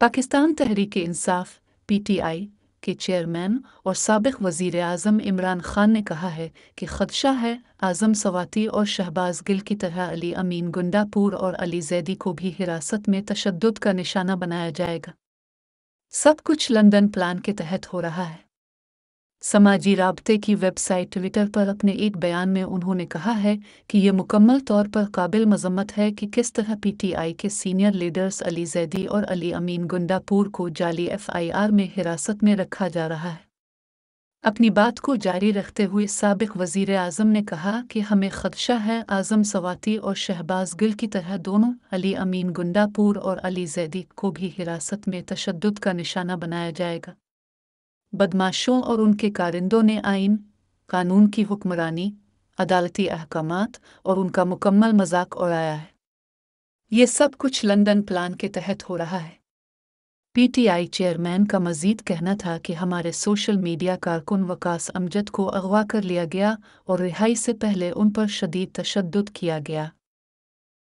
Pakistan Tehreek Insaf P T chairman और सबक वजीर आजम इमरान खान ने कहा है कि खदशा है आजम सवाती और शहबाज गिल की तरह अली अमीन गुंडापुर और अली जैदी को भी हिरासत में तशद का निशाना बनाया जाएगा सब कुछ लंदन प्लान के तहत हो रहा है समाजी रबते की वेबसाइट ट्विटर पर अपने एक बयान में उन्होंने कहा है कि ये मुकम्मल तौर पर काबिल मजम्मत है कि किस तरह पी टी आई के सीनियर लीडर्स अली जैदी और अली अमीन गुंडापुर को जाली एफ आई आर में हिरासत में रखा जा रहा है अपनी बात को जारी रखते हुए सबक वजीर अजम ने कहा कि हमें खदशा है आजम सवाती और शहबाज गिल की तरह दोनों अली अमीन गुंडापुर और अली जैदी को भी हिरासत में तशद का निशाना बनाया जाएगा बदमाशों और उनके कारिंदों ने आइन कानून की हुक्मरानी अदालती अहकाम और उनका मुकम्मल मजाक उड़ाया है ये सब कुछ लंदन प्लान के तहत हो रहा है पीटीआई चेयरमैन का मजीद कहना था कि हमारे सोशल मीडिया कारकुन वकास अमजद को अगवा कर लिया गया और रिहाई से पहले उन पर शदीद तशद किया गया